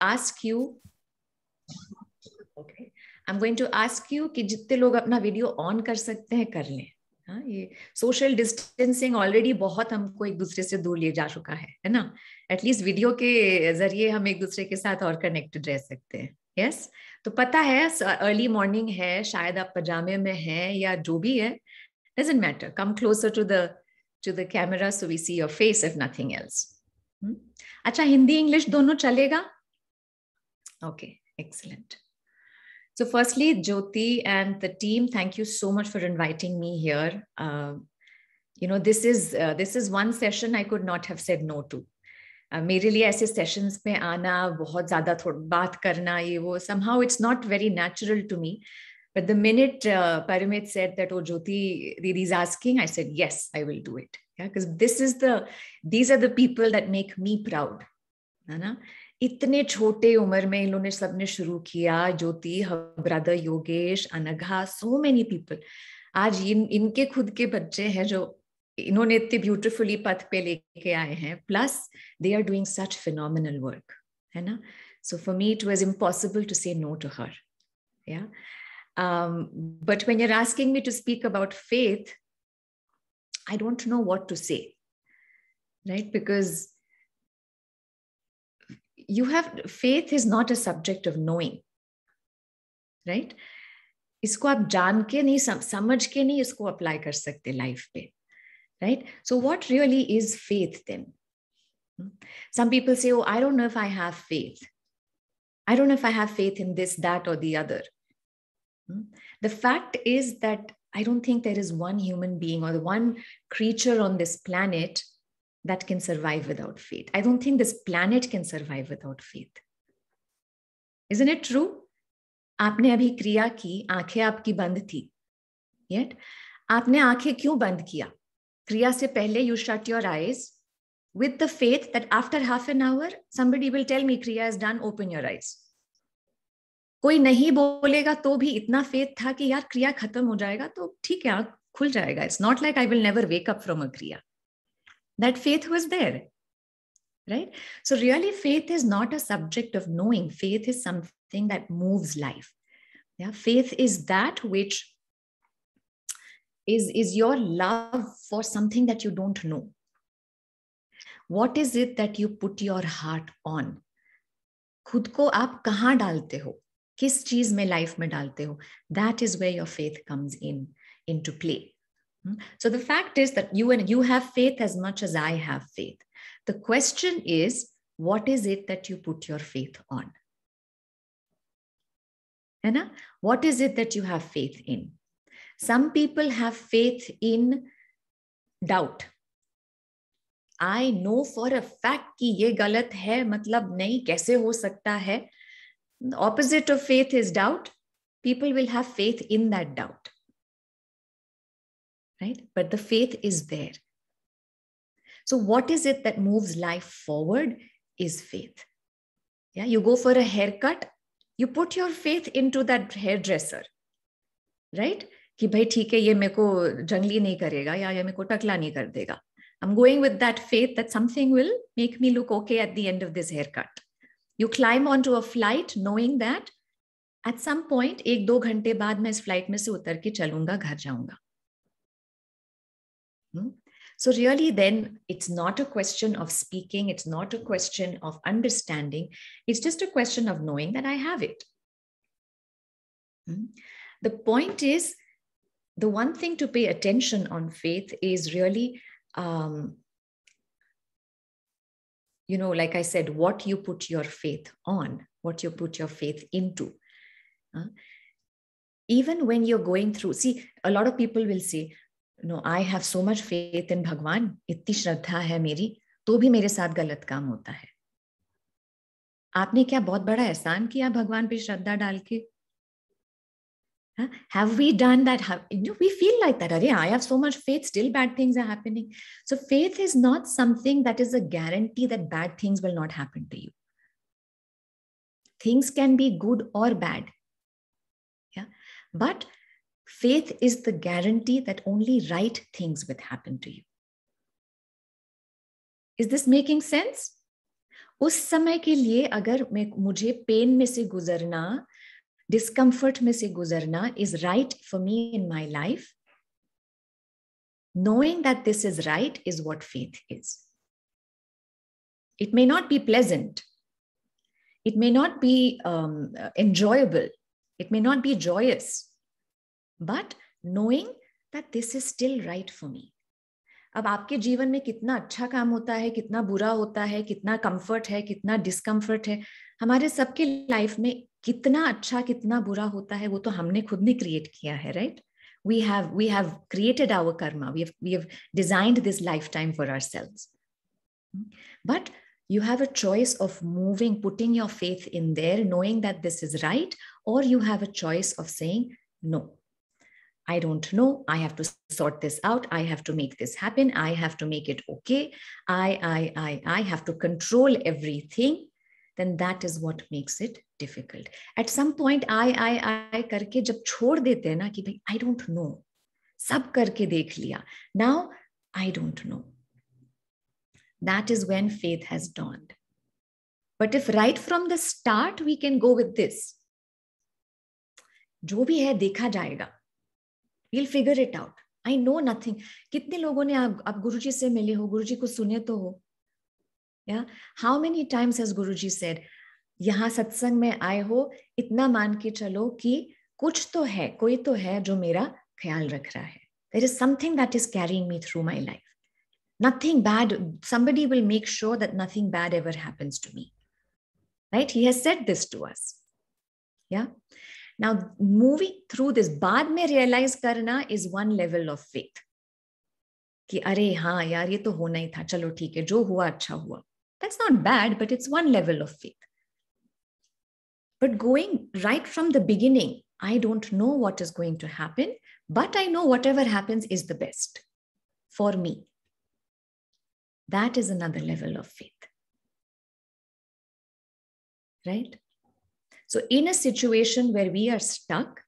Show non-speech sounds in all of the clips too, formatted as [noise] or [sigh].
ask you okay i'm going to ask you कि जितने लोग अपना वीडियो ऑन कर सकते हैं कर लें हाँ ये सोशल डिस्टेंसिंग ऑलरेडी बहुत हमको एक दूसरे से दूर लिए जा चुका है है ना एटलीस्ट वीडियो के जरिए हम एक दूसरे के साथ और कनेक्टेड रह सकते हैं यस yes? तो पता है अर्ली मॉर्निंग है शायद आप पजामे में हैं या जो भी है doesn't matter come closer to the to the camera so we see your face if nothing else अच्छा हिंदी इंग्लिश दोनों चलेगा Okay, excellent. So, firstly, Jyoti and the team, thank you so much for inviting me here. Uh, you know, this is uh, this is one session I could not have said no to. Uh, मेरे लिए ऐसे sessions में आना बहुत ज़्यादा थोड़ा बात करना ये वो somehow it's not very natural to me but the minute Parimit said that oh Jyoti didi is asking I said yes I will do it because this is the these are the people that make me proud है ना इतने छोटे उम्र में इन्होंने सबने शुरू किया Jyoti brother Yogesh Anagha so many people आज इन इनके खुद के बच्चे हैं जो इन्होंने इतने ब्यूटिफुली पथ पे लेके आए हैं plus they are doing such phenomenal work है ना so for me it was impossible to say no to her yeah but when you're asking me to speak about faith I don't know what to say right because you have faith is not a subject of knowing right right? इसको आप जान के नहीं समझ के नहीं इसको apply कर सकते लाइफ पे right so what really is faith then some people say oh I don't know if I have faith I don't know if I have faith in this that or the other the fact is that I don't think there is one human being or the one creature on this planet that can survive without faith. I don't think this planet can survive without faith. Isn't it true? आपने अभी क्रिया की आंखें आपकी बंद थी yet आपने आंखें क्यों बंद किया क्रिया से पहले you shut your eyes with the faith that after half an hour somebody will tell me kriya is done open your eyes कोई नहीं बोलेगा तो भी इतना फेथ था कि यार क्रिया खत्म हो जाएगा तो ठीक है आंख खुल जाएगा it's not like I will never wake up from a kriya that faith was there right so really faith is not a subject of knowing faith is something that moves life yeah faith is that which is is your love for something that you don't know what is it that you put your heart on खुद को आप कहाँ डालते हो किस चीज में life में डालते हो that is way your faith comes in into play so the fact is that you and you have faith as much as I have faith. The question is, what is it that you put your faith on? Anna, what is it that you have faith in? Some people have faith in doubt. I know for a fact कि ये गलत है मतलब नहीं कैसे हो सकता है. The opposite of faith is doubt. People will have faith in that doubt. right? But the faith is there. So, what is it that moves life forward is faith. Yeah, you go for a haircut, you put your faith into that hairdresser, right? कि भाई ठीक है ये मेरे को जंगली नहीं करेगा या ये मेरे को टकला नहीं कर देगा I am going with that faith that something will make me look okay at the end of this haircut you climb on to a flight knowing that at some point एक दो घंटे बाद मैं इस flight में से उतर के चलूंगा घर जाऊंगा Hmm? So, really, then it's not a question of speaking, it's not a question of understanding, it's just a question of knowing that I have it. Hmm? The point is, the one thing to pay attention on faith is really, um, you know, like I said, what you put your faith on, what you put your faith into. Uh, even when you're going through, see, a lot of people will say, no I have so much faith in भगवान इतनी श्रद्धा है मेरी तो भी मेरे साथ गलत काम होता है आपने क्या बहुत बड़ा एहसान किया भगवान पे श्रद्धा डाल के have we done that have, you know, we feel like that Array, i have so much faith still bad things are happening so faith is not something that is a guarantee that bad things will not happen to you things can be good or bad yeah but Faith is the guarantee that only right things will happen to you. Is this making sense? उस समय के लिए अगर मैं मुझे pen में से गुजरना डिस्कम्फर्ट में से गुजरना is right for me in my life knowing that this is right is what faith is it may not be pleasant it may not be um, enjoyable it may not be joyous but knowing that this is still right for me अब आपके जीवन में कितना अच्छा काम होता है कितना बुरा होता है कितना कंफर्ट है कितना डिसकंफर्ट है हमारे सबके लाइफ में कितना अच्छा कितना बुरा होता है वो तो हमने खुद ने क्रिएट किया है right we have we have created our karma we we have designed this lifetime for ourselves but you have a choice of moving, putting your faith in there, knowing that this is right, or you have a choice of saying, no, I don't know. I have to sort this out. I have to make this happen. I have to make it okay. I, I, I, I have to control everything. Then that is what makes it difficult. At some point, I, I, I करके जब छोड़ देते हैं ना कि भाई I don't know. सब करके देख लिया. Now, I don't know. That is when faith has dawned. But if right from the start we can go with this, जो भी है देखा जाएगा will figure it out I know nothing कितने लोगों ने आप आप गुरुजी से मिले हो गुरुजी को सुने तो हो या हाउ मेनी टाइम्स हेज गुरु जी सेड यहाँ सत्संग में आए हो इतना मान के चलो कि कुछ तो है कोई तो है जो मेरा ख्याल रख रहा है there is something that is carrying me through my life nothing bad somebody will make sure that nothing bad ever happens to me right he has said this to us yeah Now, moving through this, बाद में realize करना is one level of faith. कि अरे हाँ यार ये तो होना ही था चलो ठीक है जो हुआ अच्छा हुआ that's not bad but it's one level of faith but going right from the beginning i don't know what is going to happen but i know whatever happens is the best for me that is another level of faith right so, in a situation where we are stuck,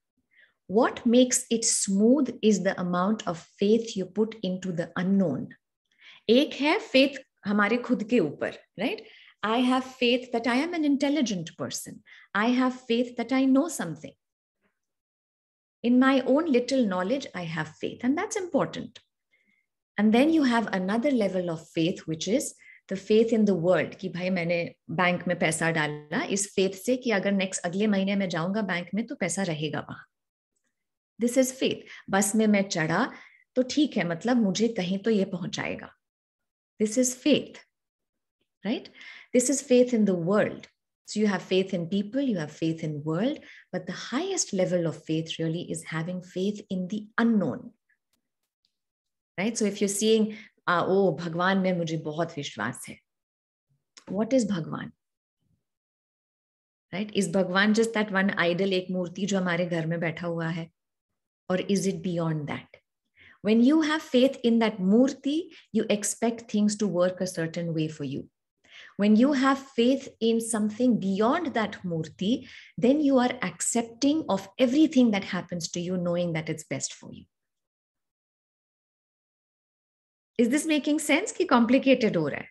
what makes it smooth is the amount of faith you put into the unknown. एक है faith हमारे खुद के ऊपर, right? I have faith that I am an intelligent person. I have faith that I know something. In my own little knowledge, I have faith, and that's important. And then you have another level of faith, which is the faith in the world कि भाई मैंने bank में पैसा डाला इस faith से कि अगर नेक्स्ट अगले महीने में जाऊंगा बैंक में तो पैसा रहेगा वहां दिस इज फेथ बस में मैं चढ़ा तो ठीक है मतलब मुझे कहीं तो ये पहुंचाएगा this is faith right this is faith in the world so you have faith in people you have faith in world but the highest level of faith really is having faith in the right so if you seeing ah, oh भगवान में मुझे बहुत विश्वास है what is भगवान right is भगवान just that one idol एक मूर्ति जो हमारे घर में बैठा हुआ है और is it beyond that when you have faith in that murti you expect things to work a certain way for you when you have faith in something beyond that murti then you are accepting of everything that happens to you knowing that it's best for you is this making sense कि complicated हो रहा है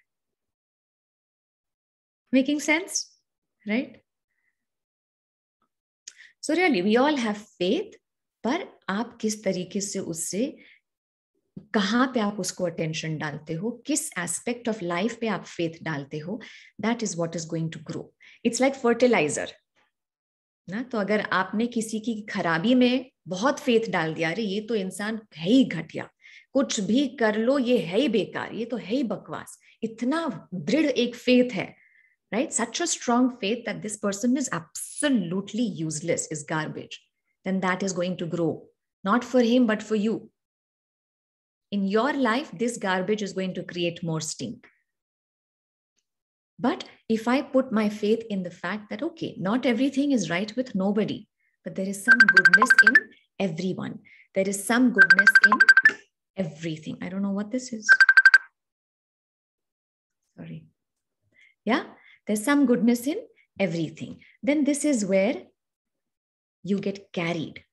making sense right so really we all have faith पर आप किस तरीके से उससे कहाँ पे आप उसको अटेंशन डालते हो किस एस्पेक्ट ऑफ लाइफ पे आप फेथ डालते हो that is what is going to grow it's like fertiliser ना तो अगर आपने किसी की खराबी में बहुत फेथ डाल दिया अरे ये तो इंसान है ही घटिया कुछ भी कर लो ये है ही बेकार ये तो है ही बकवास इतना दृढ़ एक फेथ है right such a strong faith that this person is absolutely useless is garbage then that is going to grow not for him but for you in your life this garbage is going to create more stink but if i put my faith in the fact that okay not everything is right with nobody but there is some goodness in everyone there is some goodness in everything. I don't know what this is. Sorry. Yeah, there's some goodness in everything. Then this is where you get carried.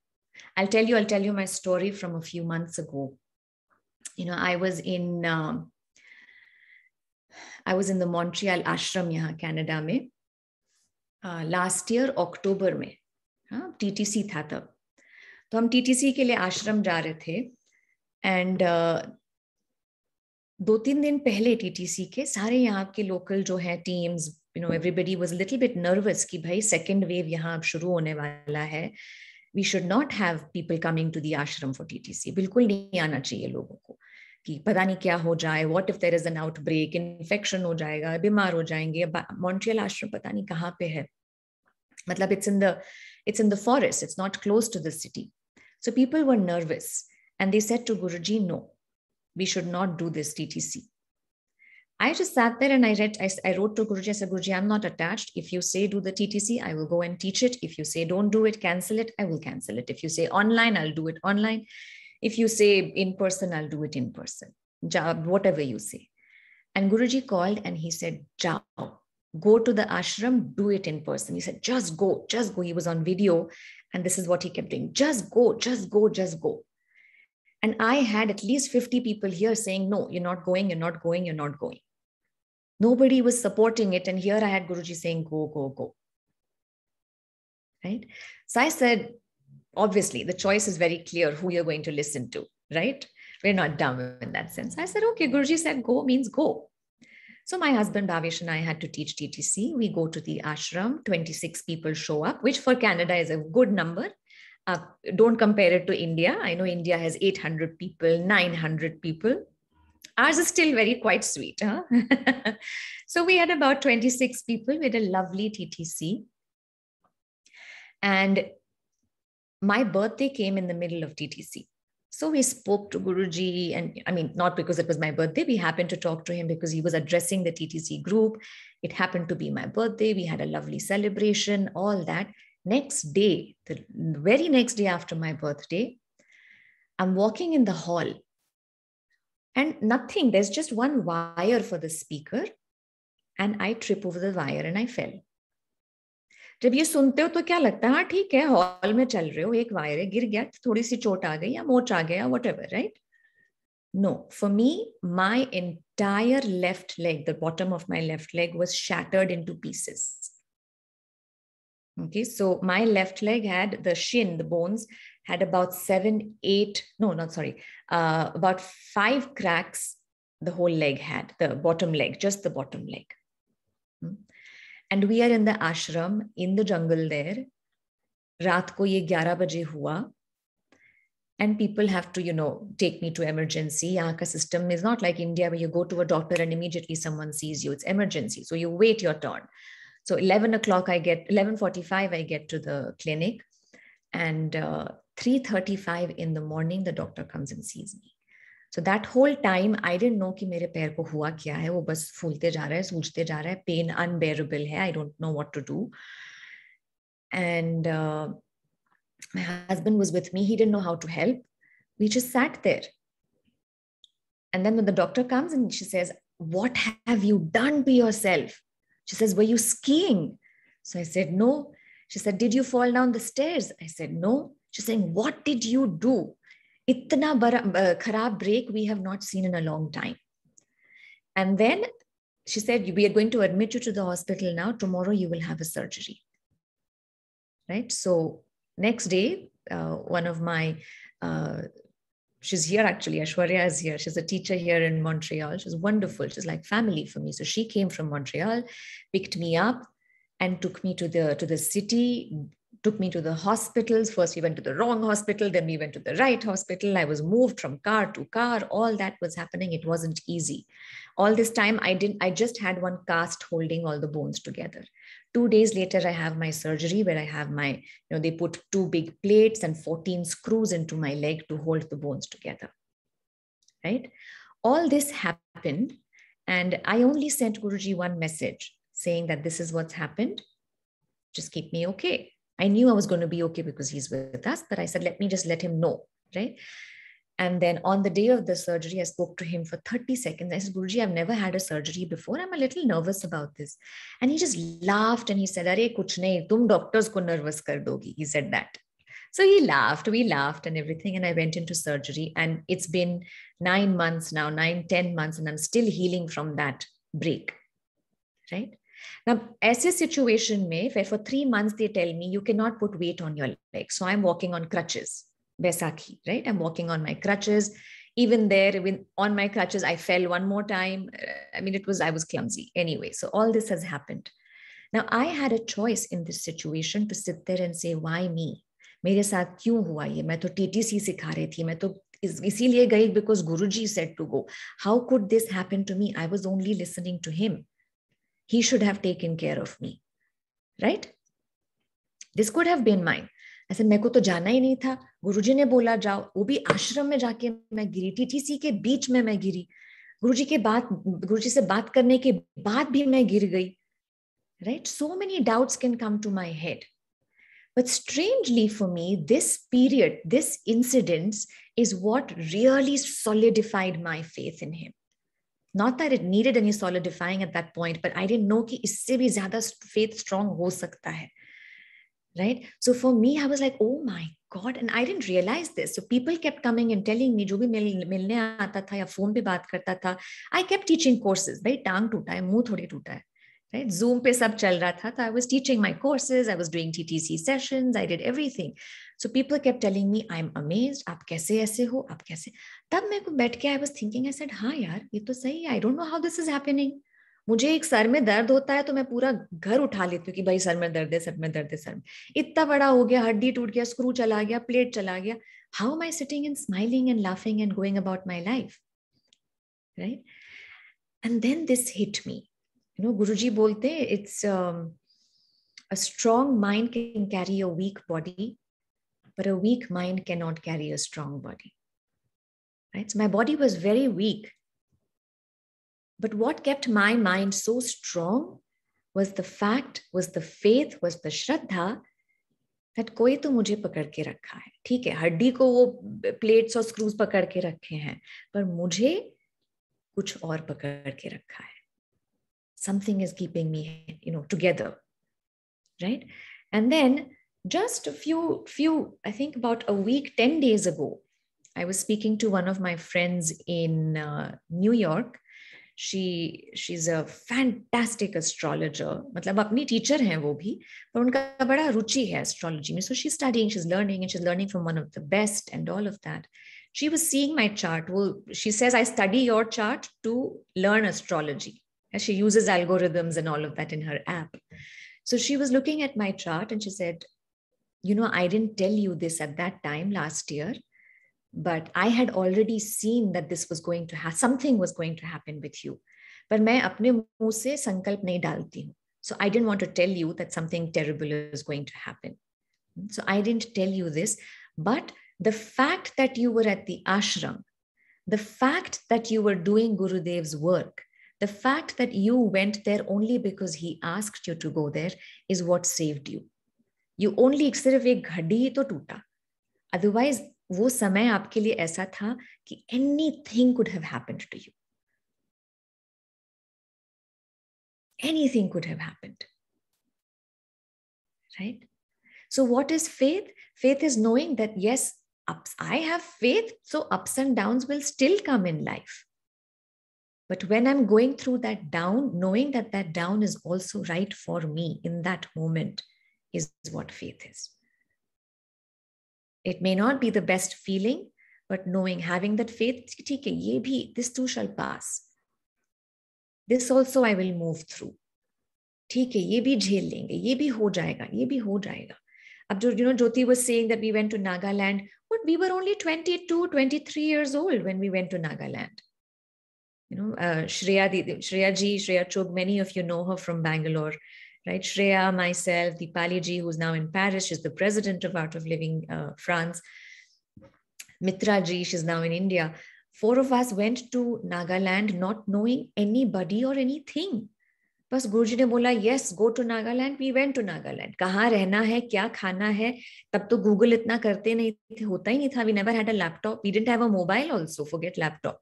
I'll tell you, I'll tell you my story from a few months ago. You know, I was in. Um, I was in the Montreal ashram यहाँ Canada uh, last year, October. अक्टूबर में T T C TTC था तब तो हम TTC लिए आश्रम जा रहे थे एंड uh, दो तीन दिन पहले टीटीसी के सारे यहाँ के लोकल जो है teams you know everybody was little bit nervous कि भाई सेकेंड वेव यहाँ अब शुरू होने वाला है we should not have people coming to the ashram for सी बिल्कुल नहीं आना चाहिए लोगों को कि पता नहीं क्या हो जाए what if there is an outbreak infection हो जाएगा बीमार हो जाएंगे मॉन्ट्रियल आश्रम पता नहीं कहाँ पे है मतलब it's in the it's in the forest it's not close to the city so people were nervous And they said to Guruji, no, we should not do this TTC." I just sat there and I read, I, I, wrote to Guruji, I said, Guruji, I'm not attached. If you say do the TTC, I will go and teach it. If you say don't do it, cancel it, I will cancel it. If you say online, I'll do it online. If you say in person, I'll do it in person. whatever you say. And Guruji called and he said, Jao, go to the ashram, do it in person. He said, just go, just go. He was on video. And this is what he kept doing. Just go, just go, just go. And I had at least 50 people here saying, No, you're not going, you're not going, you're not going. Nobody was supporting it. And here I had Guruji saying, Go, go, go. Right? So I said, Obviously, the choice is very clear who you're going to listen to, right? We're not dumb in that sense. I said, Okay, Guruji said, Go means go. So my husband Bhavesh and I had to teach TTC. We go to the ashram, 26 people show up, which for Canada is a good number uh, don't compare it to India. I know India has 800 people, 900 people. Ours is still very quite sweet. Huh? [laughs] so we had about 26 people with a lovely TTC. And my birthday came in the middle of TTC. So we spoke to Guruji, and I mean, not because it was my birthday, we happened to talk to him because he was addressing the TTC group. It happened to be my birthday. We had a lovely celebration, all that. Next day, the very next day after my birthday, I'm walking in the hall and nothing, there's just one wire for the speaker. And I trip over the wire and I fell. जब ये सुनते हो तो क्या लगता है हाँ ठीक है हॉल में चल रहे हो एक वायर है गिर गया थोड़ी सी चोट आ गई या मोच आ गया whatever right no for me my entire left leg the bottom of my left leg was shattered into pieces Okay, so my left leg had the shin, the bones had about seven, eight, no, not sorry, uh, about five cracks the whole leg had, the bottom leg, just the bottom leg. Hmm. And we are in the ashram in the jungle there. रात को ये 11 and people have to you know take me to emergency Yaka system is not like india where you go to a doctor and immediately someone sees you it's emergency so you wait your turn so 11 o'clock, I get 11:45, I get to the clinic, and uh, 3:35 in the morning, the doctor comes and sees me. So that whole time, I didn't know मेरे पैर को हुआ क्या है वो बस फूलते जा रहा है सूझते जा रहा है do. अनबेरेबल है I don't know what my husband was with me he didn't know how to help we just sat there and then when the doctor comes and she says what have you done to yourself she says, Were you skiing? So I said, No. She said, Did you fall down the stairs? I said, No. She's saying, What did you do? Itna bara, uh, kharab break we have not seen in a long time. And then she said, We are going to admit you to the hospital now. Tomorrow you will have a surgery. Right? So, next day, uh, one of my uh, she's here actually. Ashwarya is here. She's a teacher here in Montreal. She's wonderful. She's like family for me. So she came from Montreal, picked me up, and took me to the to the city. Took me to the hospitals. First, we went to the wrong hospital. Then we went to the right hospital. I was moved from car to car. All that was happening. It wasn't easy. All this time, I didn't. I just had one cast holding all the bones together two days later i have my surgery where i have my you know they put two big plates and 14 screws into my leg to hold the bones together right all this happened and i only sent guruji one message saying that this is what's happened just keep me okay i knew i was going to be okay because he's with us but i said let me just let him know right and then on the day of the surgery, I spoke to him for 30 seconds. I said, Guruji, I've never had a surgery before. I'm a little nervous about this. And he just laughed and he said, Are kuch nahi, tum doctors ko nervous kar dogi. He said that. So he laughed, we laughed and everything. And I went into surgery. And it's been nine months now, nine, ten months, and I'm still healing from that break. Right? Now, as a situation may, where for three months they tell me you cannot put weight on your leg. So I'm walking on crutches Vaisakhi, right? I'm walking on my crutches. Even there, even on my crutches, I fell one more time. I mean, it was, I was clumsy anyway. So all this has happened. Now, I had a choice in this situation to sit there and say, why me? मेरे साथ क्यों हुआ ये मैं तो TTC सिखा रही थी मैं तो इसीलिए गई because Guruji said to go how could this happen to me I was only listening to him he should have taken care of me right this could have been mind ऐसे मेरे को तो जाना ही नहीं था गुरुजी ने बोला जाओ वो भी आश्रम में जाके मैं गिरी टीटीसी के बीच में मैं गिरी गुरुजी के बाद गुरुजी से बात करने के बाद भी मैं गिर गई right so many doubts can come to my head but strangely for me this period this incident is what really solidified my faith in him not that it needed any solidifying at that point but I didn't know कि इससे भी ज्यादा faith strong हो सकता है right so for me i was like oh my god and i didn't realize this so people kept coming and telling me mil, aata tha ya phone pe baat karta tha i kept teaching courses bhai tang toota hai thodi right zoom pe sab chal raha tha i was teaching my courses i was doing ttc sessions i did everything so people kept telling me i'm amazed aap kaise aise ho aap kaise tab main ko baith ke i was thinking i said ha yaar ye to sahi i don't know how this is happening मुझे एक sir में दर्द होता है तो मैं पूरा घर उठा लेती हूँ कि भाई सर में दर्द है सर में दर्द है सर में इतना बड़ा हो गया हड्डी टूट गया स्क्रू चला गया प्लेट चला गया how my sitting and smiling and laughing and going about my life right and then this hit me you know Guru ji बोलते हैं it's a strong mind can carry a weak body पर a weak mind can not carry a strong body right my body was very weak But what kept my mind so strong was the fact, was the faith, was the shraddha that कोई तो मुझे पकड़ के रखा है ठीक है हड्डी को वो plates और screws पकड़ के रखे हैं पर मुझे कुछ और पकड़ के रखा है something is keeping me you know together right and then just a few few i think about a week 10 days ago i was speaking to one of my friends in uh, new york she she's a fantastic astrologer. Astrologer मतलब अपनी teacher हैं वो भी पर उनका बड़ा रुचि है astrology में so she studying she is learning and she is learning from one of the best and she was seeing my chart. Well, she says, I study your chart to learn astrology. And she uses algorithms and all of that in her app. So she was looking at my chart and she said, You know, I didn't tell you this at that time last year, but I had already seen that this was going to have something was going to happen with you. But I sankalp dalti. So I didn't want to tell you that something terrible is going to happen. So I didn't tell you this. But the fact that you were at the ashram, the fact that you were doing Guru Dev's work, the fact that you went there only because he asked you to go there is what saved you. You only, otherwise, वो समय आपके लिए ऐसा था कि anything could have anything could have happened. Right? So, what is faith? Faith is knowing that, yes, I have faith, so ups and downs will still come in life. But when I'm going through that down, knowing that that down is also right for me in that moment is what faith is. It may not be the best feeling, but knowing, having that faith, ye this too shall pass. This also I will move through. ठीक है ये भी झेल लेंगे ये भी हो जाएगा ये भी हो जाएगा अब जो you know Jyoti was saying that we went to 22 23 years old when we went to Nagaland. you know, uh, Shreya, Shreya ji, Shreya Chog, many of you know her from Bangalore. right? Shreya, myself, Deepali ji, who's now in Paris, she's the president of Art of Living uh, France. Mitra ji, she's now in India. Four of us went to Nagaland not knowing anybody or anything. बस गुरुजी ने बोला yes go to Nagaland we went to Nagaland कहाँ रहना है क्या खाना है तब तो गूगल इतना करते नहीं थे होता ही नहीं था we never had a laptop we didn't have a mobile also forget laptop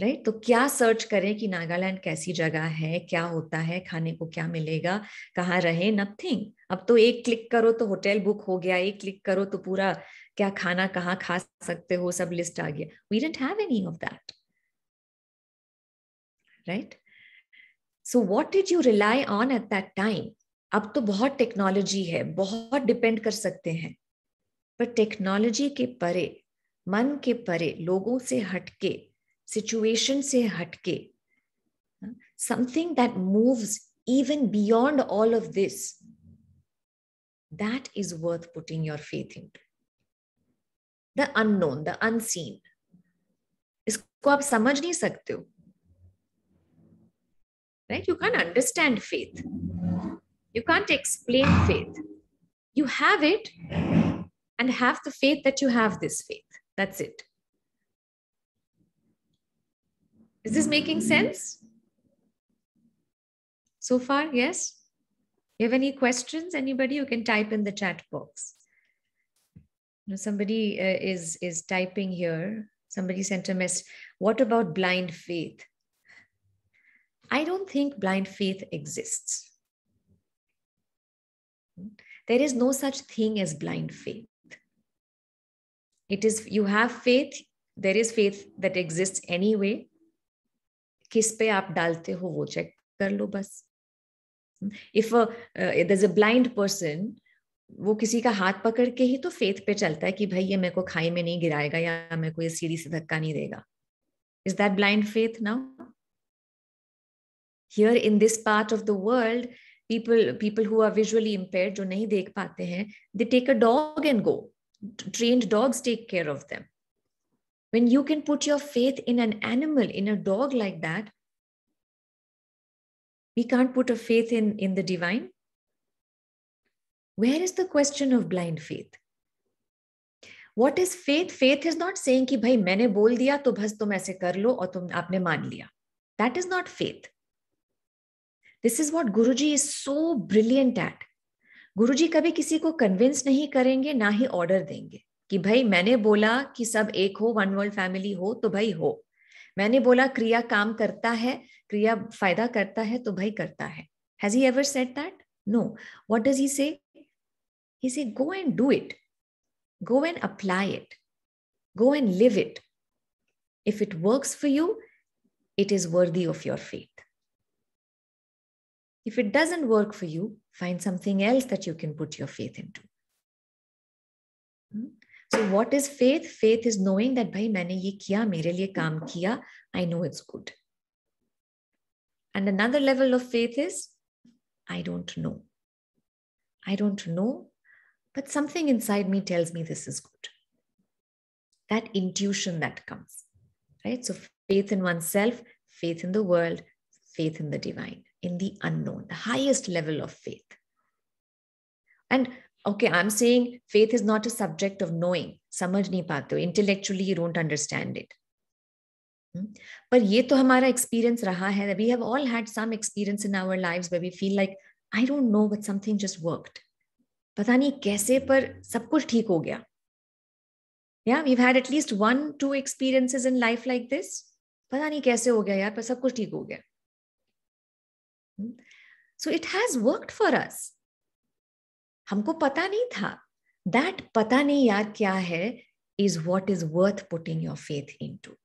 right तो क्या सर्च करें कि नागालैंड कैसी जगह है क्या होता है खाने को क्या मिलेगा कहाँ रहे नथिंग अब तो एक क्लिक करो तो होटल बुक हो गया एक क्लिक करो तो पूरा क्या खाना कहाँ खा सकते हो सब लिस्ट आ गया we didn't have any of that right so what did you rely on at that time अब तो बहुत टेक्नोलॉजी है बहुत डिपेंड कर सकते हैं पर टेक्नोलॉजी के परे मन के परे लोगों से हटके situation say, hatke, something that moves even beyond all of this, that is worth putting your faith into. The unknown, the unseen. इसको आप samajh nahi sakte ho, right you can't understand faith you can't explain faith you have it and have the faith that you have this faith that's it Is this making sense? So far, yes? You have any questions? Anybody? You can type in the chat box. somebody uh, is, is typing here. Somebody sent a message. What about blind faith? I don't think blind faith exists. There is no such thing as blind faith. It is, you have faith, there is faith that exists anyway. किस पे आप डालते हो वो check कर लो बस if is a blind person वो किसी का हाथ पकड़ के ही तो फेथ पे चलता है कि भाई ये मेरे को खाई में नहीं गिराएगा या मेरे को ये सीढ़ी से धक्का नहीं देगा is that blind faith now here in this part of the world people people who are visually impair जो नहीं देख पाते हैं they take a dog and go train dogs take care of them when you can put your faith in an animal in a dog like that we can't put a faith in in the divine where is the question of blind faith what is faith faith is not saying ki bhai maine bol diya to bas tum aise kar lo aur tum aapne maan liya that is not faith this is what guruji is so brilliant at Guruji कभी किसी को convince नहीं करेंगे ना ही order देंगे कि भाई मैंने बोला कि सब एक हो वन वर्ल्ड फैमिली हो तो भाई हो मैंने बोला क्रिया काम करता है क्रिया फायदा करता है तो भाई करता है has he ever said that no what does he say he say go and do it go and apply it go and live it if it work for you it is worthy of your faith if it doesn't work for you find something else that you can put your faith into So what is faith? Faith is knowing that भाई मैंने ये किया मेरे लिए काम I know it's good. And another level of faith is I don't know. I don't know, but something inside me tells me this is good. That intuition that comes, right? So faith in oneself, faith in the world, faith in the divine, in the unknown, the highest level of faith. And okay i'm saying faith is not a subject of knowing intellectually you don't understand it but ye to hamara experience raha hai we have all had some experience in our lives where we feel like i don't know but something just worked pata nahi kaise par sab kuch theek ho gaya yeah we've had at least one two experiences in life like this pata nahi kaise ho gaya yaar par sab kuch theek ho gaya so it has worked for us हमको पता नहीं था that पता नहीं यार क्या है is what is worth putting your faith into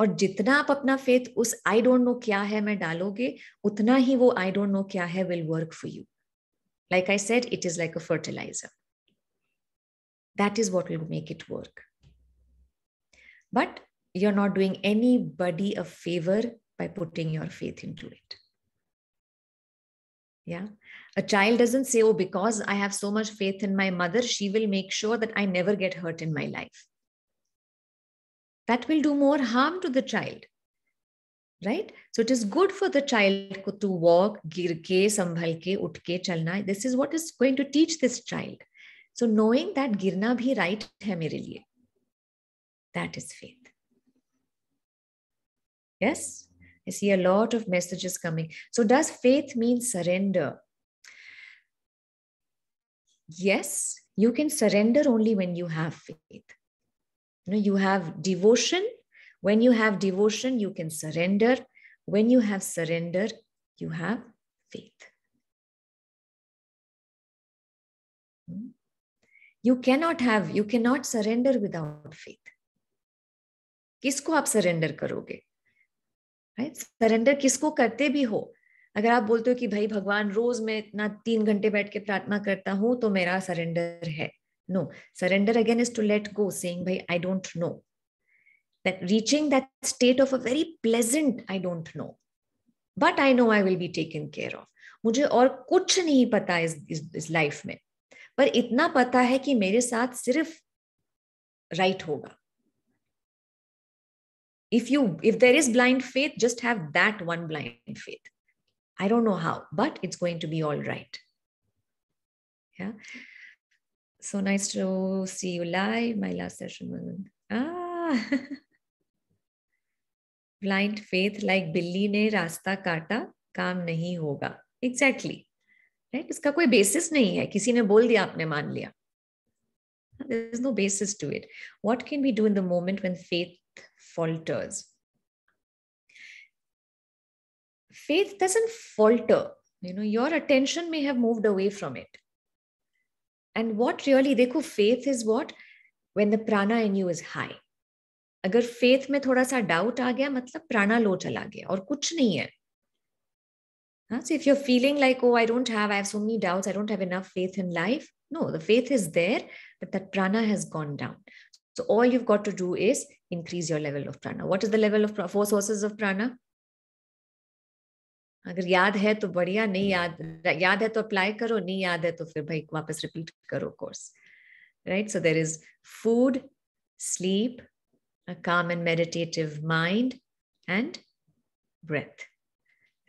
और जितना आप अपना फेथ उस आई डोंट नो क्या है मैं डालोगे उतना ही वो आई डोंट नो क्या है will work for you like I said it is like a fertiliser that is what will make it work but you are not doing anybody a favour by putting your faith into it yeah a child doesn't say oh because i have so much faith in my mother she will make sure that i never get hurt in my life that will do more harm to the child right so it is good for the child to walk gir ke sambhal ke chalna this is what is going to teach this child so knowing that girna bhi right hai mere liye that is faith yes I see a lot of messages coming. So, does faith mean surrender? Yes, you can surrender only when you have faith. You know, you have devotion. When you have devotion, you can surrender. When you have surrender, you have faith. Hmm? You cannot have, you cannot surrender without faith. किसको आप surrender करोगे right surrender किसको करते भी हो अगर आप बोलते हो कि भाई भगवान रोज मैं इतना तीन घंटे बैठ के प्रार्थना करता हूं तो मेरा सरेंडर है no surrender again is to let go saying भाई I don't know that reaching that state of a very pleasant I don't know but I know I will be taken care of मुझे और कुछ नहीं पता इस इस, इस life में पर इतना पता है कि मेरे साथ सिर्फ राइट होगा if you if there is blind faith just have that one blind faith i don't know how but it's going to be all right yeah so nice to see you live my last session ah [laughs] blind faith like billi ne rasta kata kam nahi hoga. exactly. right? इसका कोई basis नहीं है किसी ने बोल दिया आपने मान liya. there is no basis to it what can we do in the moment when faith falters. Faith doesn't falter. You know, your attention may have moved away from it. And what really, देखो faith is what? When the prana in you is high. अगर faith में थोड़ा सा doubt आ गया मतलब prana low चला गया और कुछ नहीं है so if you're feeling like, oh, I don't have, I have so many doubts, I don't have enough faith in life. No, the faith is there, but that prana has gone down. So all you've got to do is increase your level of prana. What is the level of four sources of prana? अगर याद है तो बढ़िया नहीं याद याद है तो अप्लाई करो नहीं याद है तो फिर भाई वापस रिपीट करो course right so there is food sleep a calm and meditative mind and breath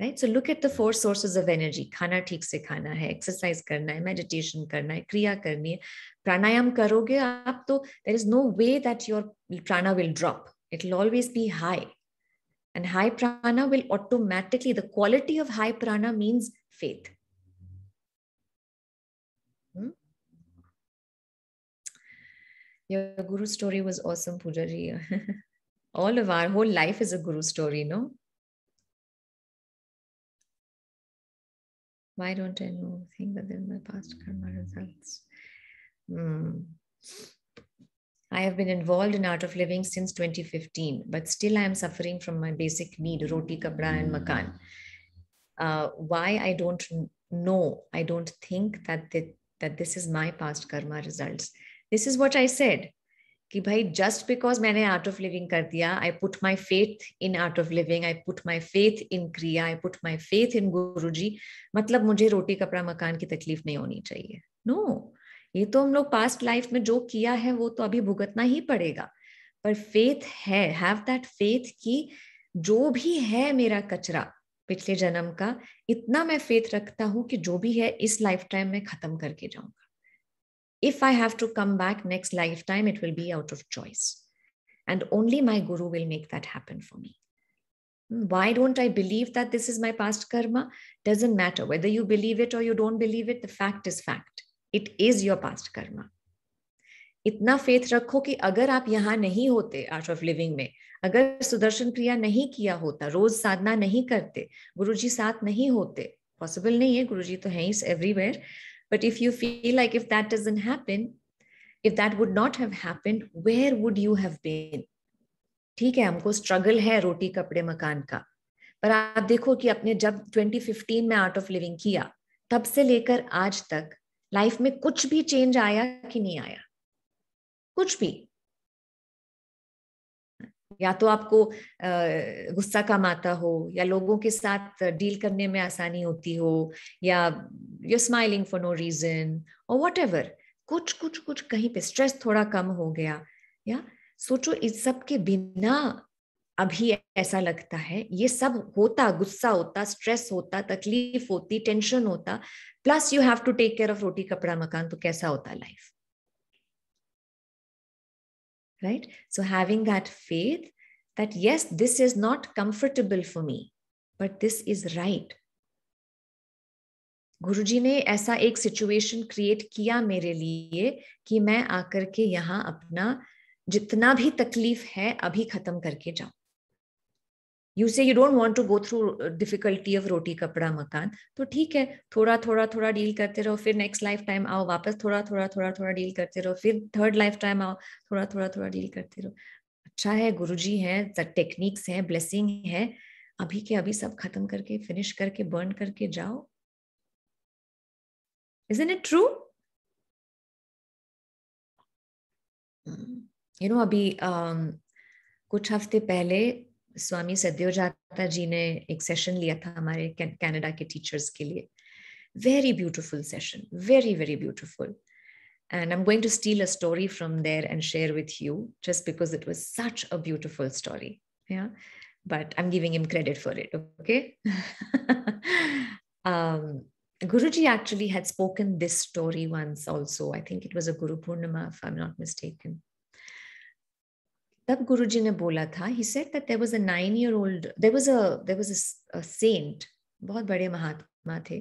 right so look at the four sources of energy khana theek se khana hai exercise karna hai meditation karna hai kriya karni hai pranayam karoge aap to there is no way that your prana will drop it will always be high and high prana will automatically the quality of high prana means faith hmm? Your guru story was awesome, Pujari. [laughs] All of our whole life is a guru story, no? Why don't I know things other my past karma results? Mm. I have been involved in Art of Living since 2015, but still I am suffering from my basic need, roti, kabra, and hmm. makan. Uh, why I don't know, I don't think that, that, that this is my past karma results. This is what I said. कि भाई just because मैंने Art of Living कर दिया I put my faith in Art of Living I put my faith in kriya I put my faith इन गुरु जी मतलब मुझे रोटी कपड़ा मकान की तकलीफ नहीं होनी चाहिए नो no. ये तो हम लोग पास्ट लाइफ में जो किया है वो तो अभी भुगतना ही पड़ेगा पर फेथ है हैव दैट फेथ कि जो भी है मेरा कचरा पिछले जन्म का इतना मैं फेथ रखता हूं कि जो भी है इस लाइफ टाइम में खत्म करके जाऊंगा if I have to come back next lifetime, it will be out of choice. And only my guru will make that happen for me. Why don't I believe that this is my past karma? Doesn't matter whether you believe it or you don't believe it, the fact is fact. It is your past karma. इतना faith रखो कि अगर आप यहाँ नहीं होते art of living में अगर सुदर्शन क्रिया नहीं किया होता रोज साधना नहीं करते गुरुजी साथ नहीं होते पॉसिबल नहीं है गुरुजी तो है ही everywhere But if you feel like if that doesn't happen, if that would not have happened, where would you have been? ठीक है हमको स्ट्रगल है रोटी कपड़े मकान का पर आप देखो कि अपने जब 2015 में आर्ट ऑफ लिविंग किया तब से लेकर आज तक लाइफ में कुछ भी चेंज आया कि नहीं आया कुछ भी या तो आपको गुस्सा कम आता हो या लोगों के साथ डील करने में आसानी होती हो या you smiling for no reason और वट एवर कुछ कुछ कुछ कहीं पे स्ट्रेस थोड़ा कम हो गया या सोचो इस सब के बिना अभी ऐसा लगता है ये सब होता गुस्सा होता स्ट्रेस होता तकलीफ होती टेंशन होता plus you have to take care of roti kapda makaan तो कैसा होता life right? So having that faith that, yes, this is not comfortable for me, but this is right. Guruji ने ऐसा एक सिचुएशन क्रिएट किया मेरे लिए कि मैं आकर के यहाँ अपना जितना भी तकलीफ है अभी खत्म करके जाऊं you say you don't want to go through difficulty of roti kapda makaan तो ठीक है थोड़ा थोड़ा थोड़ा डील करते रहो फिर नेक्स्ट लाइफ टाइम आओ वापस थोड़ा थोड़ा थोड़ा थोड़ा डील करते रहो फिर थर्ड लाइफ टाइम आओ थोड़ा थोड़ा थोड़ा डील करते रहो अच्छा है गुरु जी है टेक्निक्स है ब्लेसिंग है अभी के अभी सब खत्म करके फिनिश करके बर्न करके जाओ is in it true you know अभी um, कुछ हफ्ते पहले स्वामी सदैव जाता जी ने एक सेशन लिया था हमारे teachers के teachers very beautiful session very very beautiful and i'm going to steal a story from there and share with you just because it was such a beautiful story yeah but i'm giving him credit for it okay [laughs] um, guruji actually had spoken this story once also i think it was a guru purnima if i'm not mistaken तब गुरुजी ने बोला था he said that there was a nine year old there was a there was a saint बहुत बड़े महात्मा थे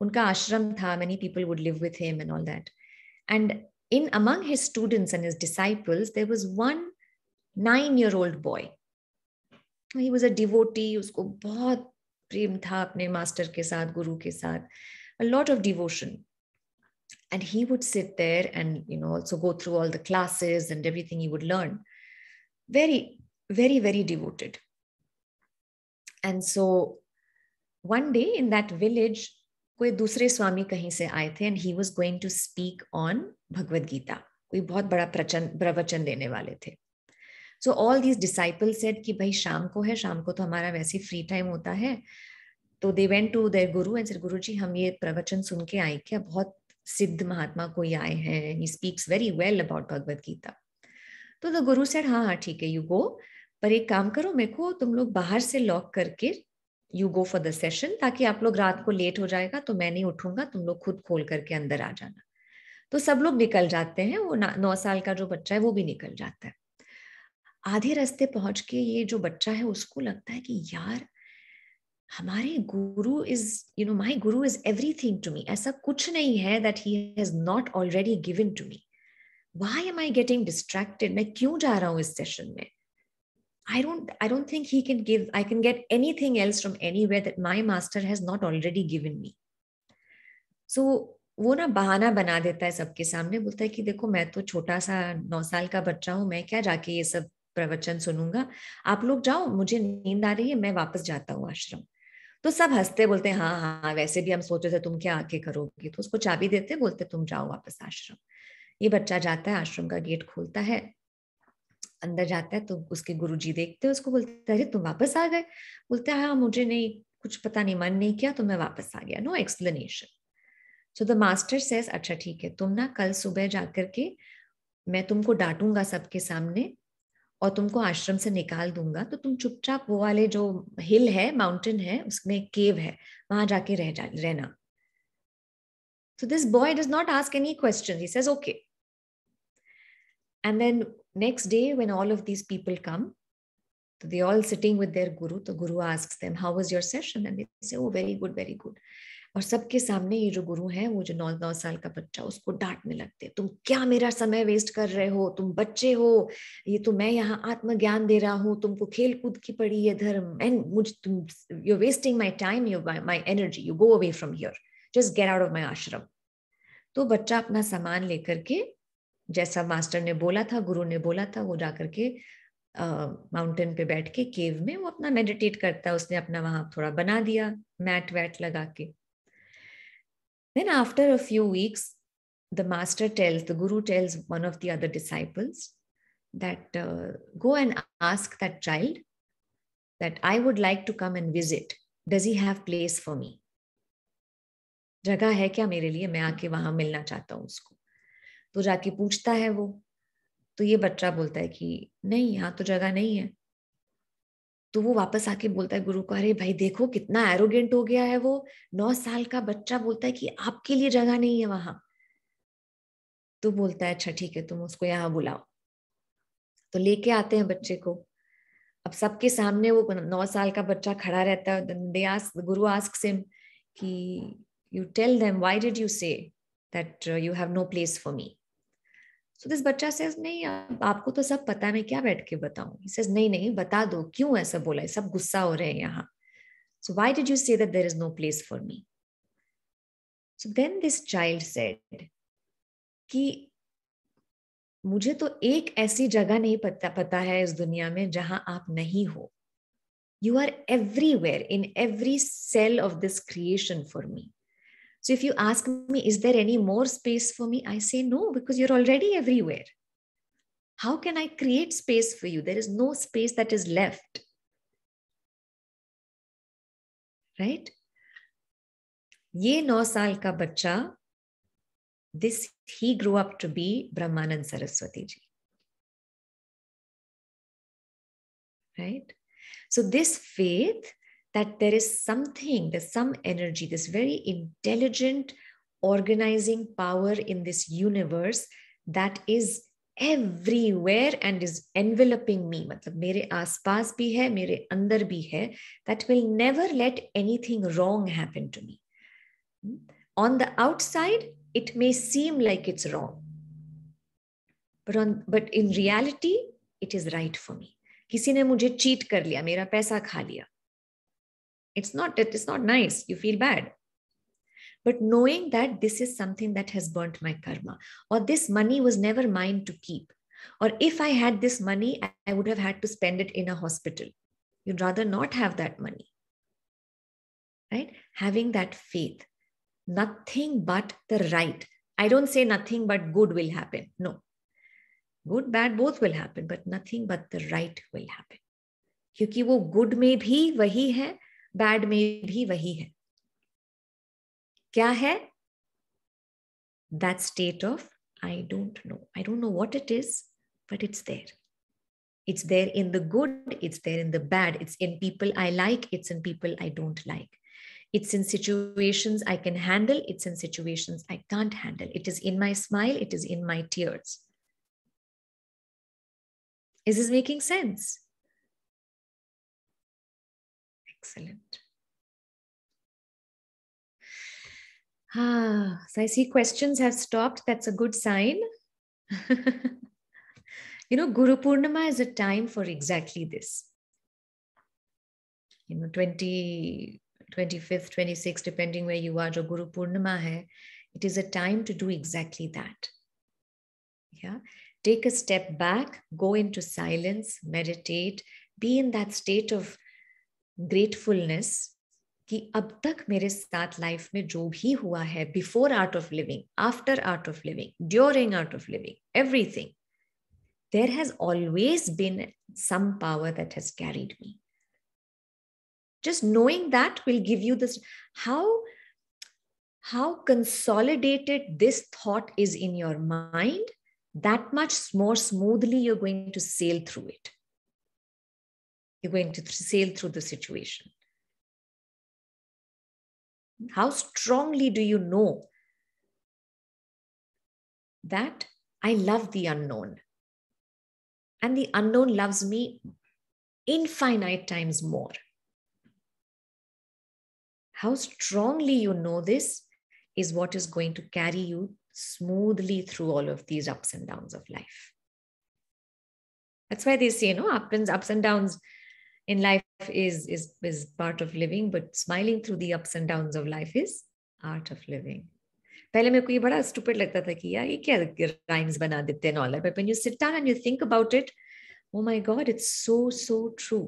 उनका आश्रम था many people would live with him and all that and in among his students and his disciples there was one nine year old boy he was a devotee उसको बहुत प्रेम था अपने मास्टर के साथ गुरु के साथ a lot of devotion and he would sit there and you know also go through all the classes and everything he would learn very, very, very devoted. And so one day in that village, कोई दूसरे स्वामी कहीं से आए थे and he was going to speak on Bhagavad Gita कोई बहुत बड़ा प्रचन प्रवचन देने वाले थे so all these disciple said कि भाई शाम को है शाम को तो हमारा वैसे फ्री टाइम होता है तो दे वेंट टू देर गुरु एंड सर गुरु जी हम ये प्रवचन सुन के आए क्या बहुत सिद्ध महात्मा कोई आए हैं he speaks very well about Bhagavad Gita तो द गुरु सेड हाँ हाँ ठीक है यू गो पर एक काम करो मेरे को तुम लोग बाहर से लॉक करके you go for the session ताकि आप लोग रात को लेट हो जाएगा तो मैं नहीं उठूंगा तुम लोग खुद खोल करके अंदर आ जाना तो सब लोग निकल जाते हैं वो नौ साल का जो बच्चा है वो भी निकल जाता है आधे रास्ते पहुंच के ये जो बच्चा है उसको लगता है कि यार हमारे गुरु is you know my guru is everything to me ऐसा कुछ नहीं है that he has not already given to me why am i getting distracted मैं क्यों जा रहा हूँ इस सेशन में I don't I don't think he can give I can get anything else from anywhere that my master has not already given me. So वो ना बहाना बना देता है सबके सामने बोलता है कि देखो मैं तो छोटा सा नौ साल का बच्चा हूँ मैं क्या जाके ये सब प्रवचन सुनूंगा आप लोग जाओ मुझे नींद आ रही है मैं वापस जाता हूँ आश्रम तो सब हंसते बोलते हैं हाँ हाँ, हाँ वैसे भी हम सोचे थे तुम क्या आके करोगे तो उसको चाबी देते बोलते तुम जाओ वापस आश्रम ये बच्चा जाता है आश्रम का गेट खोलता है अंदर जाता है तो उसके गुरु जी देखते हैं उसको बोलते अरे तुम वापस आ गए बोलते हैं हाँ मुझे नहीं कुछ पता नहीं मन नहीं किया तो मैं वापस आ गया no explanation so the master says अच्छा ठीक है तुम ना कल सुबह जाकर के मैं तुमको डांटूंगा सबके सामने और तुमको आश्रम से निकाल दूंगा तो तुम चुपचाप वो वाले जो हिल है माउंटेन है उसमें केव है वहां जाके रह जा रहना So this boy does not ask any questions. He says, okay. And then next day, when all of these people come, they're all sitting with their guru. The guru asks them, "How was your session?" And they say, "Oh, very good, very good." और सबके सामने ये जो गुरु हैं वो जो नौ नौ साल का बच्चा उसको डांटने लगते तुम क्या मेरा समय वेस्ट कर रहे हो तुम बच्चे हो ये तो मैं यहाँ आत्मज्ञान दे रहा हूँ तुमको खेल कूद की पड़ी है धर्म एंड मुझ तुम you wasting my time you my energy you go away from here just get out of my ashram तो बच्चा अपना सामान लेकर के जैसा मास्टर ने बोला था गुरु ने बोला था वो जाकर के माउंटेन पे बैठ के केव में वो अपना मेडिटेट करता है उसने अपना वहां थोड़ा बना दिया मैट वैट लगा के then after a few weeks the master tells the guru tells one of the other disciples that go and ask that child that I would like to come and visit does he have place for me जगह है क्या मेरे लिए मैं आके वहां मिलना चाहता हूँ उसको तो जाके पूछता है वो तो ये बच्चा बोलता है कि नहीं यहाँ तो जगह नहीं है तो वो वापस आके बोलता है गुरु को अरे भाई देखो कितना एरोगेंट हो गया है वो नौ साल का बच्चा बोलता है कि आपके लिए जगह नहीं है वहां तो बोलता है अच्छा ठीक है तुम उसको यहाँ बुलाओ तो लेके आते हैं बच्चे को अब सबके सामने वो नौ साल का बच्चा खड़ा रहता है they ask guru ask him कि you tell them why did you say that uh, you have no place for me so this बच्चा सेज नहीं आपको तो सब पता है main क्या बैठ के batau he says नहीं nahi बता दो क्यों ऐसा बोला है सब गुस्सा हो रहे हैं यहाँ so why did you say that there is no place for me so then this child said ki मुझे तो एक ऐसी जगह नहीं पता पता है इस दुनिया में जहां आप नहीं हो you are everywhere in every cell of this creation for me So if you ask me, is there any more space for me? I say no, because you're already everywhere. How can I create space for you? There is no space that is left. Right? ये नौ साल this he grew up to be brahmanand saraswati ji right so this faith that there is something, there's some energy, this very intelligent organizing power in this universe that is everywhere and is enveloping me. That will never let anything wrong happen to me. On the outside, it may seem like it's wrong. But, on, but in reality, it is right for me. किसी ने मुझे cheat कर लिया मेरा पैसा खा लिया it's not that it's not nice. You feel bad. But knowing that this is something that has burnt my karma, or this money was never mine to keep, or if I had this money, I would have had to spend it in a hospital. You'd rather not have that money. Right? Having that faith, nothing but the right. I don't say nothing but good will happen. No. Good, bad, both will happen, but nothing but the right will happen. क्योंकि वो good में भी वही है Bad में भी वही है क्या है that state of I don't know I don't know what it's is but it's It's there in the good, it's there in the bad, it's in people I like, it's in people I don't like. It's in situations I can handle, it's in situations I can't handle. It is in my smile, it is in my tears. Is this making sense? Excellent. Ah, so I see questions have stopped. That's a good sign. [laughs] you know, Guru Purnima is a time for exactly this. You know, 20, 25th, 26th, depending where you are, jo Guru Purnima hai, it is a time to do exactly that. Yeah. Take a step back, go into silence, meditate, be in that state of gratefulness कि अब तक मेरे साथ life में जो भी हुआ है before Art of Living after Art of Living during Art of Living everything there has always been some power that has carried me just knowing that will give you this how how consolidated this thought is in your mind that much more smoothly you're going to sail through it you're going to sail through the situation. How strongly do you know that I love the unknown? And the unknown loves me infinite times more. How strongly you know this is what is going to carry you smoothly through all of these ups and downs of life. That's why they say, you know, ups and ups and downs in life is is is part of living but smiling through the ups and downs of life is art of living पहले मेरे को ये बड़ा stupid लगता था कि यार ये क्या राइम्स बना देते हैं all but when you sit down and you think about it oh my God it's so so true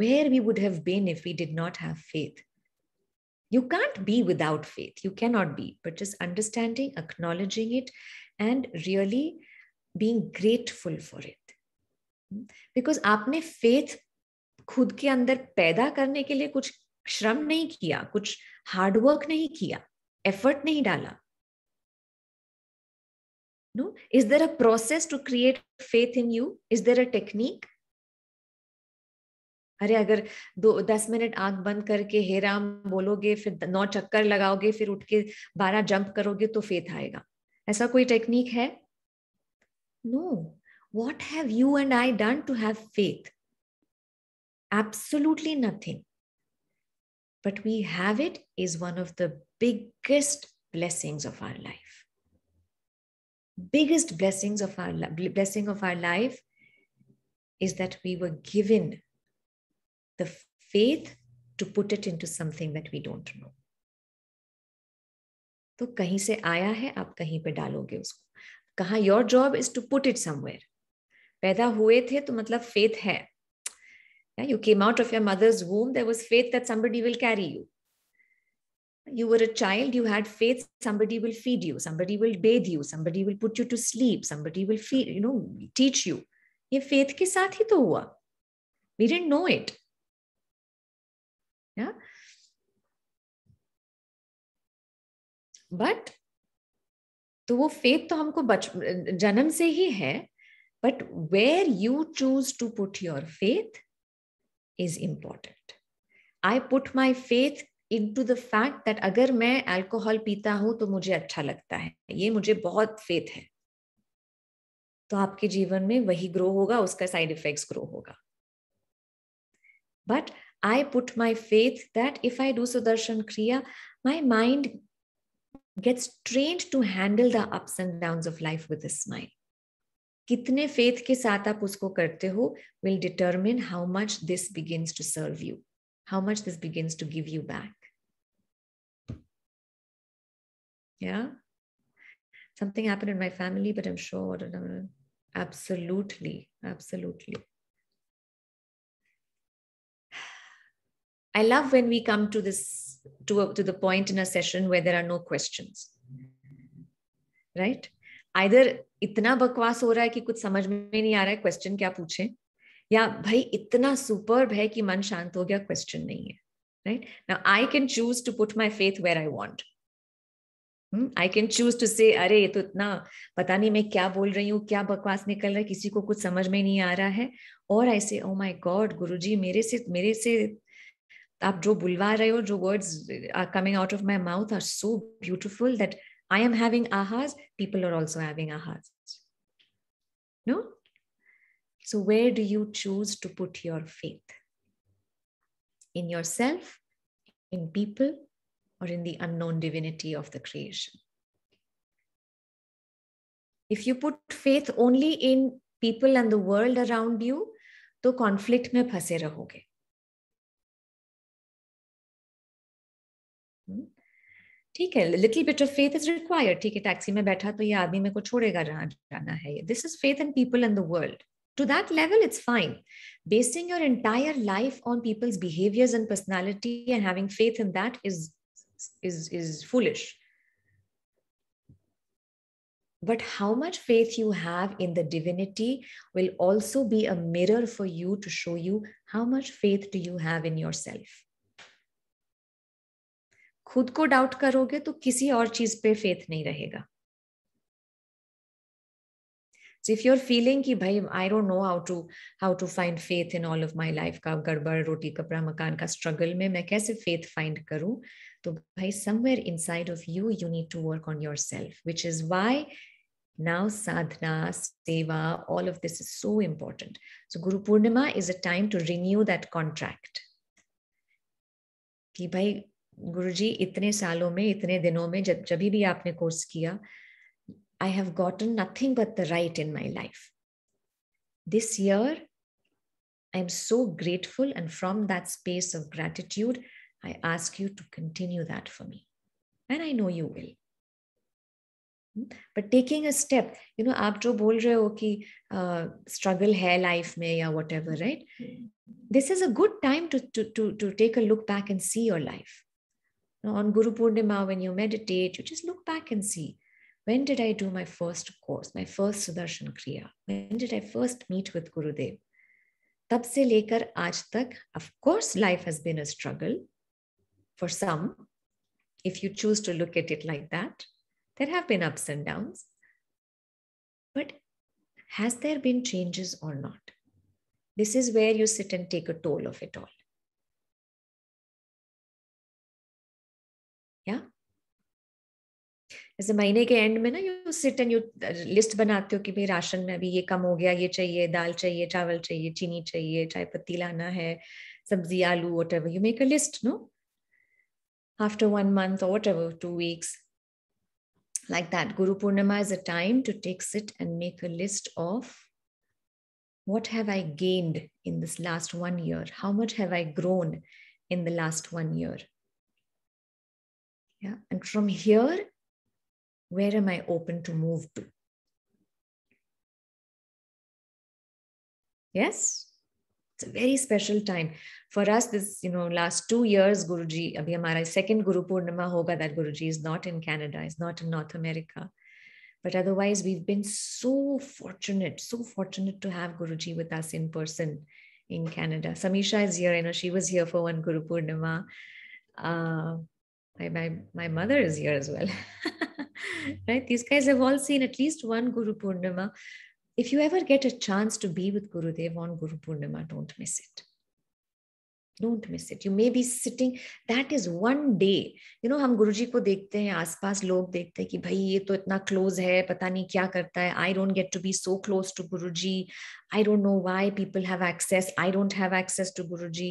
where we would have been if we did not have faith. You can't be without faith. You cannot be, but just understanding, acknowledging it, and really being grateful for it. Because आपने faith खुद के अंदर पैदा करने के लिए कुछ श्रम नहीं किया कुछ हार्डवर्क नहीं किया एफर्ट नहीं डाला no is there a process to create faith in you is there a technique अरे अगर दो दस मिनट आंख बंद करके हे राम बोलोगे फिर नौ चक्कर लगाओगे फिर उठ के बारह जंप करोगे तो फेथ आएगा ऐसा कोई टेक्निक है no no. what have you and I done to have faith? Absolutely nothing. But we have it is one of the biggest blessings of our life. Biggest blessings of our blessing of our life is that we were given the faith to put it into something that we don't know. तो कहीं से आया है आप कहीं पे डालोगे उसको कहा your job is to put it somewhere पैदा हुए थे तो मतलब फेथ है you came out of your mother's womb there was faith that somebody will carry you you were a child you had faith somebody will feed you somebody will bathe you somebody will put you to sleep somebody will feed you know teach you ये faith के साथ ही तो हुआ we didn't know it yeah but तो वो faith तो हमको बच जन्म से ही है But where you choose to put your faith is important. I put my faith into the fact that agar main alcohol peeta hu to mujhe acha lagta hai ye mujhe bahut faith hai to aapke jeevan mein wahi grow hoga uska side effects grow hoga but I put my faith that if I do Sudarshan Kriya, my mind gets trained to handle the ups and downs of life with a smile. कितने faith के साथ आप उसको करते हो will determine how much this begins to serve you how much this begins to give you back या something happened in my family, but I'm sure. Absolutely, absolutely. I love when we come to this to, a, to the point in a session where there are no questions, right? Either इतना बकवास हो रहा है कि कुछ समझ में नहीं आ रहा है क्वेश्चन क्या पूछें या भाई इतना सुपर है कि मन शांत हो गया क्वेश्चन नहीं है राइट ना I can choose to put my faith where I want I can choose to say अरे ये तो इतना पता नहीं मैं क्या बोल रही हूँ क्या बकवास निकल रहा है किसी को कुछ समझ में नहीं आ रहा है और आई से ओ माई गॉड गुरु जी मेरे से मेरे से आप जो बुलवा रहे हो जो words are coming out of my mouth are so beautiful that I am having ahas, people are also having ahas. No? So, where do you choose to put your faith? In yourself, in people, or in the unknown divinity of the creation? If you put faith only in people and the world around you, तो conflict में फंसे रहोगे ठीक a little bit of faith is required. ठीक है taxi में बैठा तो ये आदमी मेरे को छोड़ेगा जहां जाना है this is faith in people to that level it's fine basing your entire life on people's behaviors and personality and having faith in that is is is foolish but how much faith you have in the divinity will also be a mirror for you to show you how much faith do you have in yourself खुद को doubt करोगे तो किसी और चीज पे faith नहीं रहेगा इफ यू फीलिंग कि भाई I don't know how to how to find faith in all of my life का गड़बड़ रोटी कपड़ा मकान का स्ट्रगल में मैं कैसे फेथ फाइंड करूं तो भाई somewhere inside of you you need to work on yourself which is why now sadhana seva all of this is so important so Guru Purnima is a time to renew that contract कि भाई गुरु जी इतने सालों में इतने दिनों में जब जब भी आपने कोर्स किया I have gotten nothing but the right in my life this year I am so grateful and from that space of gratitude I ask you to continue that for me and I know you will but taking a step you know आप जो बोल रहे हो कि struggle है life में या whatever right this is a good time to to to take a look back and see your life Now, on Guru Purnima, when you meditate, you just look back and see when did I do my first course, my first Sudarshan Kriya? When did I first meet with Guru Dev? तब से लेकर आज तक of course life has been a struggle for some if you choose to look at it like that there have been ups and downs but has there been changes or not this is where you sit and take a toll of it all जैसे महीने के end में ना you sit and you list बनाते हो कि भाई ration में अभी ये कम हो गया ये चाहिए दाल चाहिए चावल चाहिए चीनी चाहिए चाय पत्ती लाना है सब्जी आलू whatever you make a list no after one month whatever two weeks like that Guru Purnima is a time to take sit and make a list of what have I gained in this last one year how much have I grown in the last one year and from here Where am I open to move to? Yes? It's a very special time. For us, this, you know, last two years, Guruji, abhi hamara second Guru Purnima hoga that Guruji is not in Canada, is not in North America. But otherwise, we've been so fortunate, so fortunate to have Guruji with us in person in Canada. Samisha is here. I know she was here for one Guru Purnima. Uh, my, my, my mother is here as well. [laughs] right? These guys have all seen at least one Guru Purnima. If you ever get a chance to be with Guru Dev on Guru Purnima, don't miss it. Don't miss it you may be sitting that is one day you know हम गुरुजी को देखते हैं आसपास लोग देखते हैं कि भाई ये तो इतना क्लोज है पता नहीं क्या करता है I don't get to be so close to Guruji I don't know why people have access I don't have access to Guruji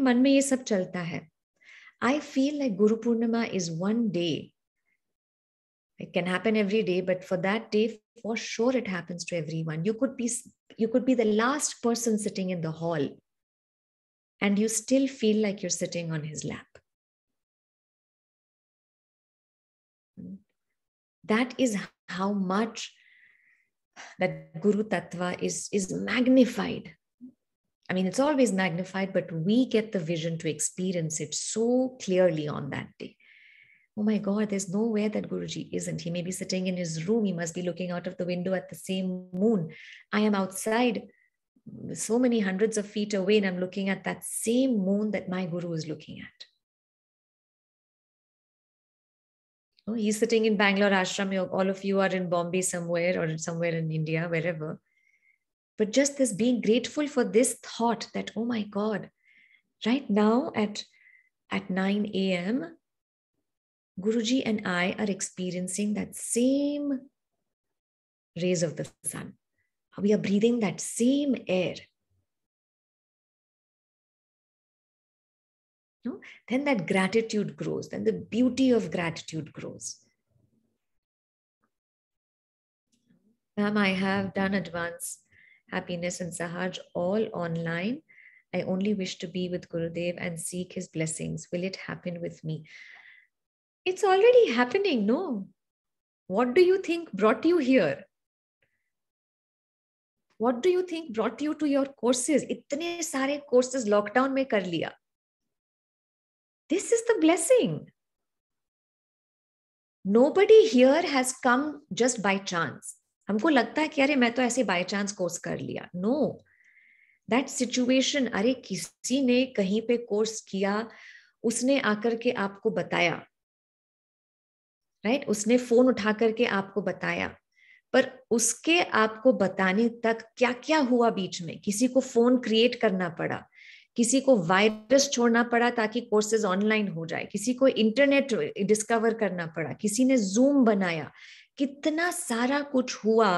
मन में ये सब चलता है आई feel like Guru Purnima is one day it can happen every day but for that day for sure it happens to everyone you could be you could be the last person sitting in the hall and you still feel like you're sitting on his lap that is how much that guru tattva is is magnified i mean it's always magnified but we get the vision to experience it so clearly on that day oh my God, there's nowhere that Guruji isn't. He may be sitting in his room. He must be looking out of the window at the same moon. I am outside, so many hundreds of feet away, and I'm looking at that same moon that my Guru is looking at. Oh, he's sitting in Bangalore ashram. All of you are in Bombay somewhere or somewhere in India, wherever. But just this being grateful for this thought that, oh my God, right now at, at 9 a.m., Guruji and I are experiencing that same rays of the sun. We are breathing that same air. No? Then that gratitude grows, then the beauty of gratitude grows. Ma'am, I have done advanced happiness and Sahaj all online. I only wish to be with Gurudev and seek his blessings. Will it happen with me? It's already happening, no? What do you think brought you here? What do you think brought you to your courses? itne sare courses lockdown mein kar liya This is the blessing. Nobody here has come just by chance. हमको लगता है कि अरे मैं तो ऐसे by chance course कर लिया नो दैट सिचुएशन अरे किसी ने कहीं पे कोर्स किया उसने आकर के आपको बताया राइट right? उसने फोन उठा करके आपको बताया पर उसके आपको बताने तक क्या क्या हुआ बीच में किसी को फोन क्रिएट करना पड़ा किसी को वायरस छोड़ना पड़ा ताकि कोर्सेज ऑनलाइन हो जाए किसी को इंटरनेट डिस्कवर करना पड़ा किसी ने जूम बनाया कितना सारा कुछ हुआ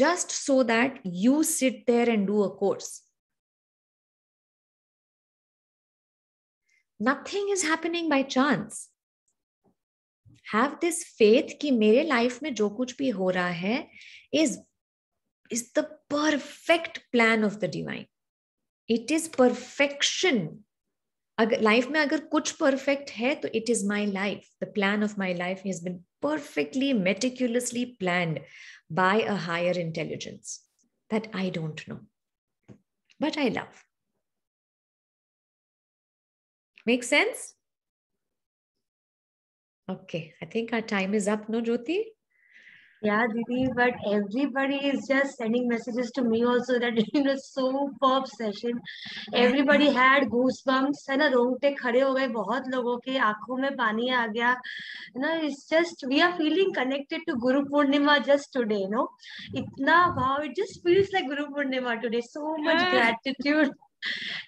just so that you sit there and do a course nothing is happening by chance have this faith कि मेरे लाइफ में जो कुछ भी हो रहा है is is the perfect plan of the divine it is perfection अगर लाइफ में अगर कुछ परफेक्ट है तो it is my life the plan of my life has been perfectly meticulously plan by a higher intelligence that I don't know but I love make sense Okay, I think our time is up, no, Jyoti? Yeah, Didi, but everybody is just sending messages to me also that it was superb session. Everybody had goosebumps, है ना रोंगटे खड़े हो गए बहुत लोगों के आंखों में पानी आ गया know it's just we are feeling connected to guru purnima just today you know इतना भाव it just feels like guru purnima today so much gratitude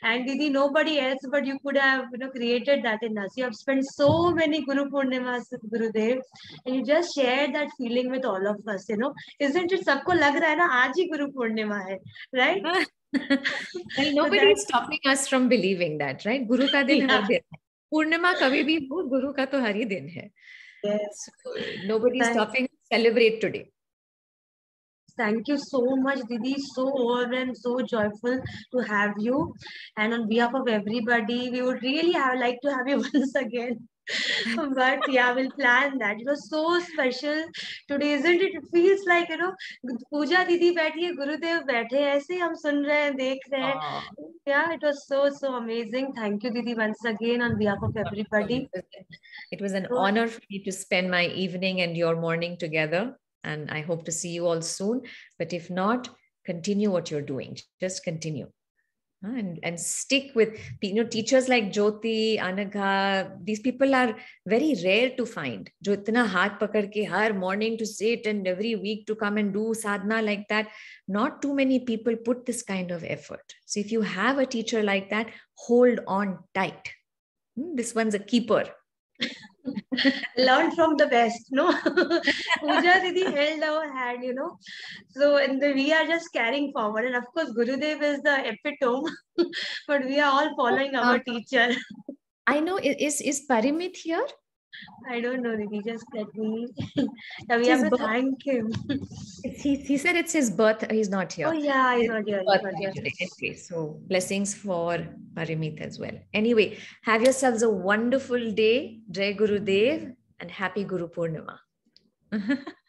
and Didi, nobody else but you could have you know created that in us. You have spent so many Guru Purnimas with Gurudev, and you just shared that feeling with all of us. You know, isn't it? sabko lag raha hai na aaj hi Guru Purnima hai right? well, nobody so is stopping us from believing that, right? Guru ka din yeah. हर दिन है. पूर्णिमा कभी भी हो गुरु का तो हर ही दिन yes. so, nobody is stopping celebrate today Thank you so much, Didi. So warm, so joyful to have you. And on behalf of everybody, we would really have, like to have you [laughs] once again. but yeah, we'll plan that. It was so special today, isn't it? It feels like you know, Puja Didi, बैठी Guru गुरुदेव बैठे हैं, ऐसे हम सुन रहे हैं, देख रहे Yeah, it was so so amazing. Thank you, Didi, once again on behalf of everybody. It was an honor for me to spend my evening and your morning together. And I hope to see you all soon. But if not, continue what you're doing. Just continue. Ah, and, and stick with you know teachers like Jyoti, Anagha. These people are very rare to find. जो इतना हाथ पकड़ के morning to sit and every week to come and do sadhana like that. Not too many people put this kind of effort. So if you have a teacher like that, hold on tight. Hmm, this one's a keeper learned from the best no puja didi held our hand you know so and the, we are just carrying forward and of course gurudev is the epitome [laughs] but we are all following our uh, teacher i know is is parimit here I don't know, He Just let me. we have to thank him. he, he said it's his birth. He's not here. Oh, yeah, he's not here. not here. Okay, so blessings for Parimit as well. Anyway, have yourselves a wonderful day. Jai Gurudev and happy Guru Purnima. [laughs]